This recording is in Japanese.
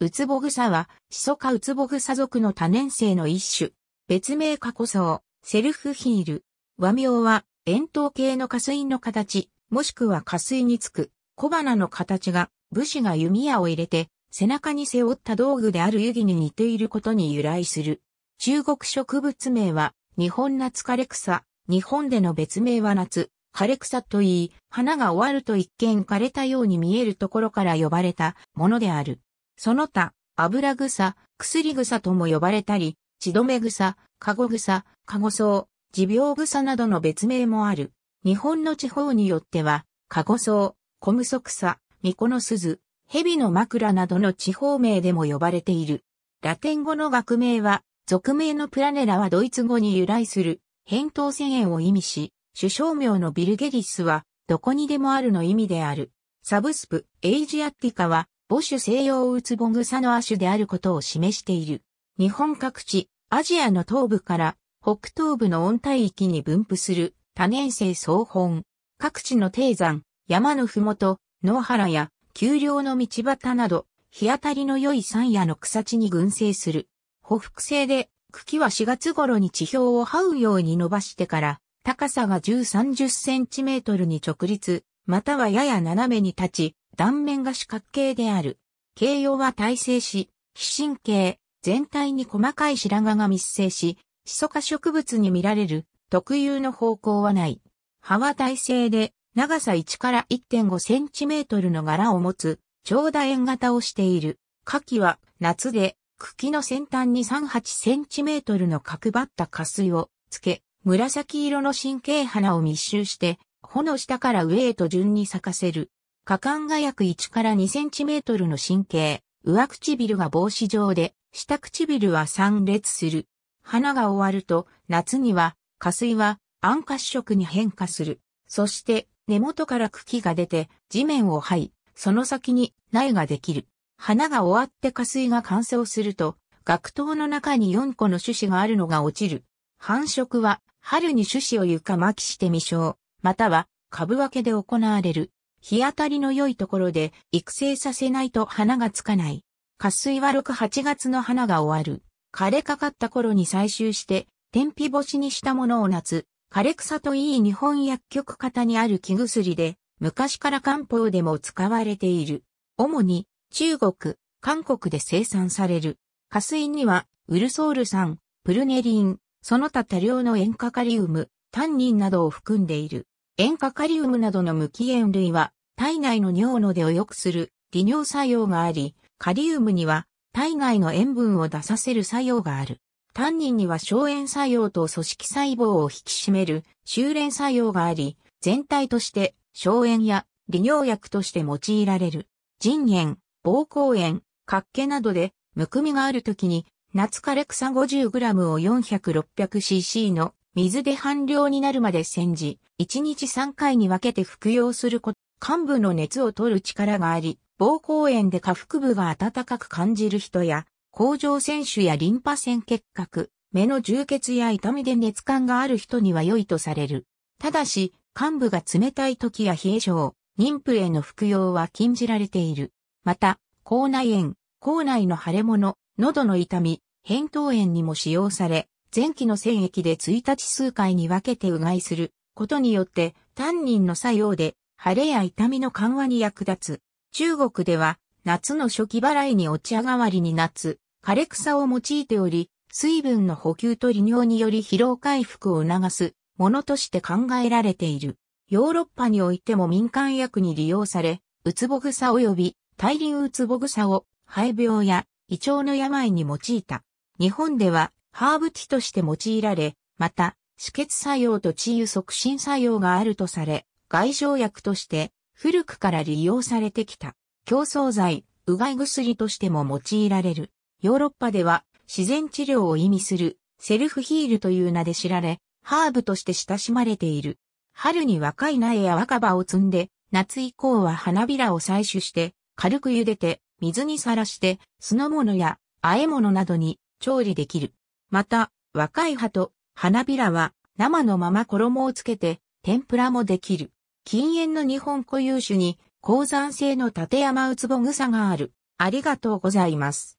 ウツボグサは、シソ科ウツボグサ属の多年生の一種。別名過去ソセルフヒール。和名は、円筒形の下水の形、もしくは下水につく、小花の形が、武士が弓矢を入れて、背中に背負った道具である湯木に似ていることに由来する。中国植物名は、日本夏枯れ草、日本での別名は夏、枯れ草といい、花が終わると一見枯れたように見えるところから呼ばれたものである。その他、油草、薬草とも呼ばれたり、血止め草、カゴ草、カゴ草、持病草などの別名もある。日本の地方によっては、カゴ草、コムソ草、ミコノスズ、ヘビの枕などの地方名でも呼ばれている。ラテン語の学名は、俗名のプラネラはドイツ語に由来する、扁桃腺炎を意味し、首相名のビルゲリスは、どこにでもあるの意味である。サブスプ、エイジアッティカは、母種西洋ウツボグサの亜種であることを示している。日本各地、アジアの東部から北東部の温帯域に分布する多年生草本。各地の低山、山のふもと、野原や丘陵の道端など、日当たりの良い山野の草地に群生する。北北西で、茎は4月頃に地表を這うように伸ばしてから、高さが10、30センチメートルに直立、またはやや斜めに立ち、断面が四角形である。形容は耐性し、非神経、全体に細かい白髪が密生し、シソ科植物に見られる特有の方向はない。葉は耐性で、長さ1から1.5センチメートルの柄を持つ、長楕円型をしている。柿は夏で、茎の先端に38センチメートルの角張った花水をつけ、紫色の神経花を密集して、穂の下から上へと順に咲かせる。果敢が約1から2センチメートルの神経、上唇が帽子状で、下唇は散列する。花が終わると、夏には、下水は暗褐色に変化する。そして、根元から茎が出て、地面を這い、その先に苗ができる。花が終わって下水が乾燥すると、学頭の中に4個の種子があるのが落ちる。繁殖は、春に種子を床巻きして未生。または株分けで行われる。日当たりの良いところで育成させないと花がつかない。下水は6、8月の花が終わる。枯れかかった頃に採集して、天日干しにしたものを夏、枯れ草といい日本薬局型にある木薬で、昔から漢方でも使われている。主に中国、韓国で生産される。下水にはウルソール酸、プルネリン、その他多量の塩化カリウム、タンニンなどを含んでいる。塩化カリウムなどの無機塩類は体内の尿の出を良くする利尿作用があり、カリウムには体外の塩分を出させる作用がある。タンニンには消炎作用と組織細胞を引き締める修練作用があり、全体として消炎や利尿薬として用いられる。腎炎、膀胱炎、滑気などでむくみがあるときに、夏枯れ草 50g を 400600cc の水で半量になるまで煎じ、1日3回に分けて服用すること、患部の熱を取る力があり、膀胱炎で下腹部が温かく感じる人や、甲状腺腫やリンパ腺結核、目の充血や痛みで熱感がある人には良いとされる。ただし、患部が冷たい時や冷え症、妊婦への服用は禁じられている。また、口内炎、口内の腫れ物、喉の痛み、扁桃炎にも使用され、前期の戦役で1日数回に分けてうがいすることによって、担任の作用で、腫れや痛みの緩和に役立つ。中国では、夏の初期払いにお茶代わりに夏、枯れ草を用いており、水分の補給と利尿により疲労回復を促すものとして考えられている。ヨーロッパにおいても民間薬に利用され、うつぼ草及び大輪うつぼ草を肺病や胃腸の病に用いた。日本ではハーブティとして用いられ、また、止血作用と治癒促進作用があるとされ、外傷薬として古くから利用されてきた。競争剤、うがい薬としても用いられる。ヨーロッパでは自然治療を意味するセルフヒールという名で知られ、ハーブとして親しまれている。春に若い苗や若葉を摘んで、夏以降は花びらを採取して、軽く茹でて、水にさらして、酢の物や和え物などに調理できる。また、若い葉と花びらは生のまま衣をつけて天ぷらもできる。禁煙の日本固有種に鉱山性の立山ウツボ草がある。ありがとうございます。